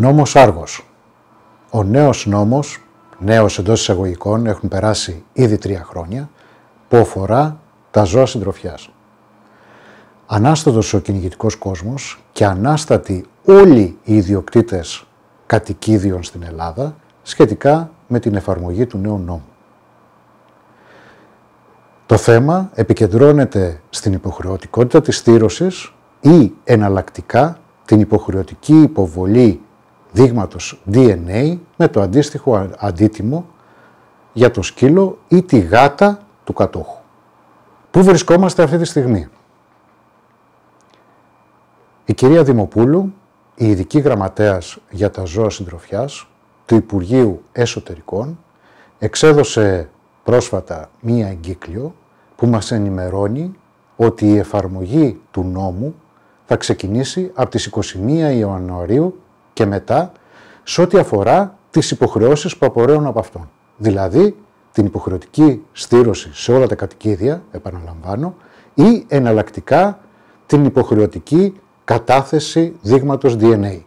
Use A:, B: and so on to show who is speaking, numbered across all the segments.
A: Νόμος Άργος. Ο νέος νόμος, νέος εντός εισαγωγικών, έχουν περάσει ήδη τρία χρόνια, που αφορά τα ζώα συντροφιάς. Ανάστατος ο κυνηγητικός κόσμος και ανάστατοι όλοι οι ιδιοκτήτες κατοικίδιων στην Ελλάδα σχετικά με την εφαρμογή του νέου νόμου. Το θέμα επικεντρώνεται στην υποχρεωτικότητα της στήρωσης ή εναλλακτικά την υποχρεωτική υποβολή δείγματος DNA με το αντίστοιχο αντίτιμο για το σκύλο ή τη γάτα του κατόχου. Πού βρισκόμαστε αυτή τη στιγμή. Η κυρία Δημοπούλου, η ειδική γραμματέας για τα ζώα συντροφιάς του Υπουργείου Εσωτερικών, εξέδωσε πρόσφατα μία εγκύκλιο που μας ενημερώνει ότι η εφαρμογή του νόμου θα ξεκινήσει από τις 21 Ιανουαρίου και μετά σε ό,τι αφορά τις υποχρεώσεις που απορρέουν από αυτόν. Δηλαδή, την υποχρεωτική στήρωση σε όλα τα κατοικίδια, επαναλαμβάνω, ή εναλλακτικά την υποχρεωτική κατάθεση δείγματος DNA.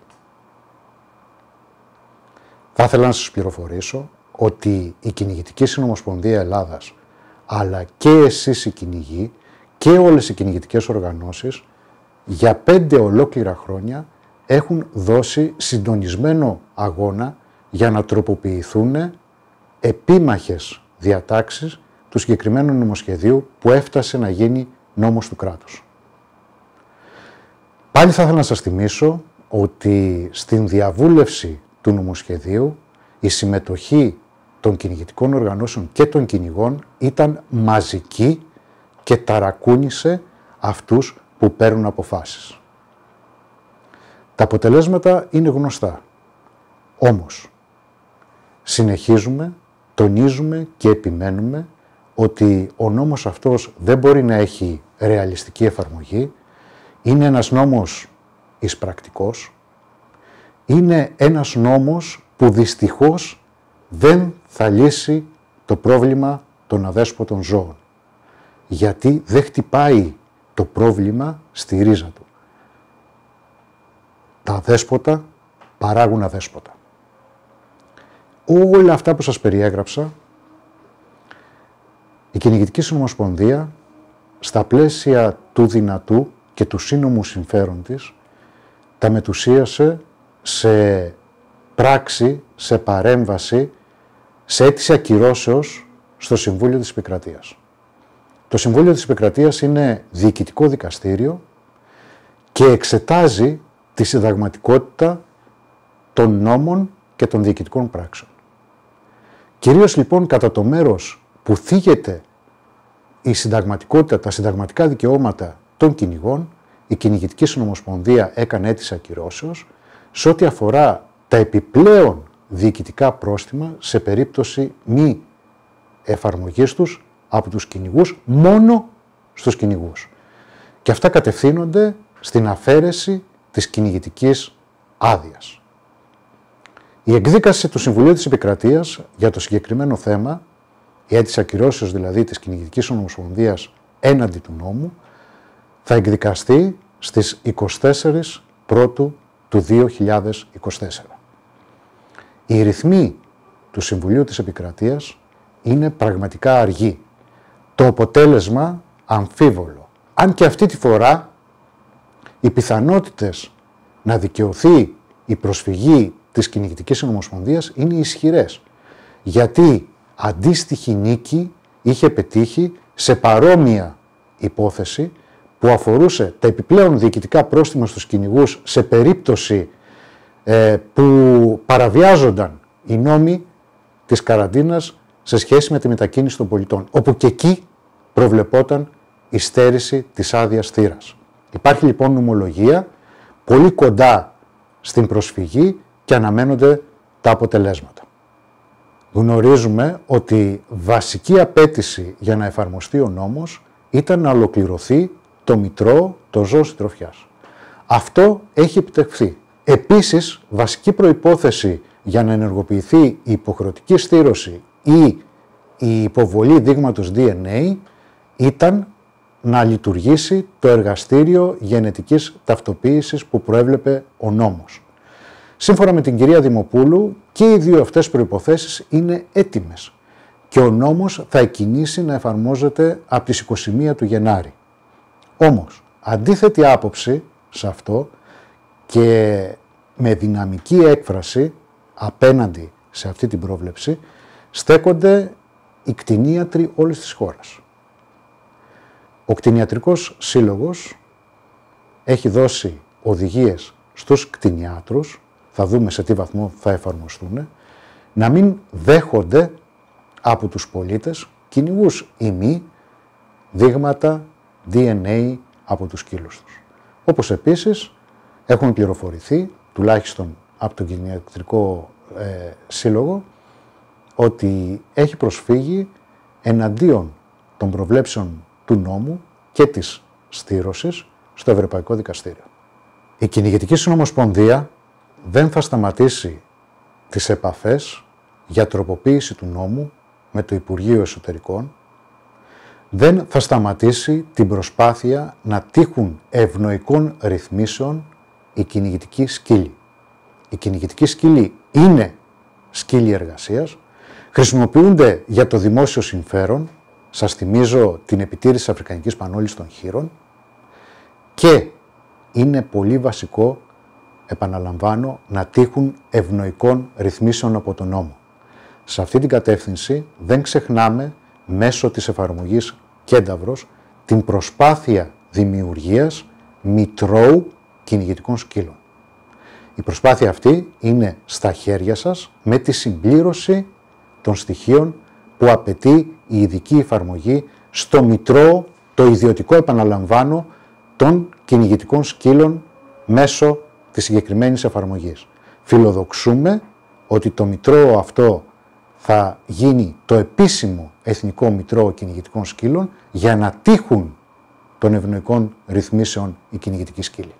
A: Θα ήθελα να σας πληροφορήσω ότι η Κυνηγητική Συνομοσπονδία Ελλάδας, αλλά και εσείς οι κυνηγοί και όλες οι κυνηγητικές οργανώσεις, για πέντε ολόκληρα χρόνια έχουν δώσει συντονισμένο αγώνα για να τροποποιηθούν επίμαχες διατάξεις του συγκεκριμένου νομοσχεδίου που έφτασε να γίνει νόμος του κράτους. Πάλι θα ήθελα να σας θυμίσω ότι στην διαβούλευση του νομοσχεδίου η συμμετοχή των κυνηγητικών οργανώσεων και των κυνηγών ήταν μαζική και ταρακούνησε αυτούς που παίρνουν αποφάσεις. Τα αποτελέσματα είναι γνωστά. Όμως, συνεχίζουμε, τονίζουμε και επιμένουμε ότι ο νόμος αυτός δεν μπορεί να έχει ρεαλιστική εφαρμογή, είναι ένας νόμος εισπρακτικός, είναι ένας νόμος που δυστυχώς δεν θα λύσει το πρόβλημα των αδέσποτων ζώων, γιατί δεν χτυπάει το πρόβλημα στη ρίζα του. Τα δέσποτα παράγουν αδέσποτα. Όλα αυτά που σας περιέγραψα, η Κυνηγητική Συνομοσπονδία, στα πλαίσια του δυνατού και του σύνομου συμφέρον της, τα μετουσίασε σε πράξη, σε παρέμβαση, σε αίτηση ακυρώσεως στο Συμβούλιο της Επικρατείας. Το Συμβούλιο της Επικρατείας είναι διοικητικό δικαστήριο και εξετάζει τη συνταγματικότητα των νόμων και των διοικητικών πράξεων. Κυρίως λοιπόν κατά το μέρος που θίγεται η συνταγματικότητα, τα συνταγματικά δικαιώματα των κυνηγών, η Κυνηγητική Συνομοσπονδία έκανε αίτηση ακυρώσεως σε ό,τι αφορά τα επιπλέον διοικητικά πρόστιμα σε περίπτωση μη εφαρμογής τους από τους κυνηγούς, μόνο στους κυνηγούς. Και αυτά κατευθύνονται στην αφαίρεση της κυνηγητικής άδειας. Η εκδίκαση του Συμβουλίου της Επικρατείας για το συγκεκριμένο θέμα, η αίτηση ακυρώσεως δηλαδή της κυνηγητικής ομοσπονδίας έναντι του νόμου, θα εκδικαστεί στις 24 Πρώτου του 2024. Οι ρυθμοί του Συμβουλίου της Επικρατείας είναι πραγματικά αργοί. Το αποτέλεσμα αμφίβολο. Αν και αυτή τη φορά οι πιθανότητες να δικαιωθεί η προσφυγή της κυνηγητικής ομοσπονδία είναι ισχυρές. Γιατί αντίστοιχη νίκη είχε πετύχει σε παρόμοια υπόθεση που αφορούσε τα επιπλέον διοικητικά πρόστιμα στους κυνηγούς σε περίπτωση ε, που παραβιάζονταν οι νόμοι της καραντίνας σε σχέση με τη μετακίνηση των πολιτών, όπου και εκεί προβλεπόταν η στέρηση της άδειας θύρας. Υπάρχει λοιπόν νομολογία πολύ κοντά στην προσφυγή και αναμένονται τα αποτελέσματα. Γνωρίζουμε ότι βασική απέτηση για να εφαρμοστεί ο νόμος ήταν να ολοκληρωθεί το μητρό, το ζώο συντροφιάς. Αυτό έχει επιτευχθεί. Επίσης, βασική προϋπόθεση για να ενεργοποιηθεί η υποχρεωτική στήρωση ή η υποβολή δείγματος DNA ήταν να λειτουργήσει το εργαστήριο γενετικής ταυτοποίησης που προέβλεπε ο νόμος. Σύμφωνα με την κυρία Δημοπούλου και οι δύο αυτές προϋποθέσεις είναι έτοιμες και ο νόμος θα εκκινήσει να εφαρμόζεται από τις 21 του Γενάρη. Όμως, αντίθετη άποψη σε αυτό και με δυναμική έκφραση απέναντι σε αυτή την πρόβλεψη στέκονται οι κτηνίατροι όλης της χώρας. Ο κτηνιατρικός σύλλογος έχει δώσει οδηγίες στους κτηνιάτρους, θα δούμε σε τι βαθμό θα εφαρμοστούν, να μην δέχονται από τους πολίτες κυνηγούς ή μη δείγματα DNA από τους κύλους τους. Όπως επίσης έχουν πληροφορηθεί, τουλάχιστον από τον κτηνιατρικό ε, σύλλογο, ότι έχει προσφύγει εναντίον των προβλέψεων του νόμου και της στήρωσης στο Ευρωπαϊκό Δικαστήριο. Η Κυνηγητική Συνομοσπονδία δεν θα σταματήσει τις επαφές για τροποποίηση του νόμου με το Υπουργείο Εσωτερικών, δεν θα σταματήσει την προσπάθεια να τύχουν ευνοϊκών ρυθμίσεων η κυνηγητική σκύλη. Η κυνηγητική σκύλη είναι σκύλη εργασίας, χρησιμοποιούνται για το δημόσιο συμφέρον σας θυμίζω την επιτήρηση Αφρικανικής Πανόλης των Χείρων και είναι πολύ βασικό, επαναλαμβάνω, να τύχουν ευνοϊκών ρυθμίσεων από τον νόμο. Σε αυτή την κατεύθυνση δεν ξεχνάμε μέσω της εφαρμογής Κένταυρος την προσπάθεια δημιουργίας μητρώου κυνηγητικών σκύλων. Η προσπάθεια αυτή είναι στα χέρια σας με τη συμπλήρωση των στοιχείων που απαιτεί η ειδική εφαρμογή στο μητρό, το ιδιωτικό επαναλαμβάνω, των κυνηγητικών σκύλων μέσω της συγκεκριμένης εφαρμογής. Φιλοδοξούμε ότι το μητρό αυτό θα γίνει το επίσημο εθνικό μητρό κυνηγητικών σκύλων για να τύχουν των ευνοϊκών ρυθμίσεων οι κυνηγητικοί σκύλοι.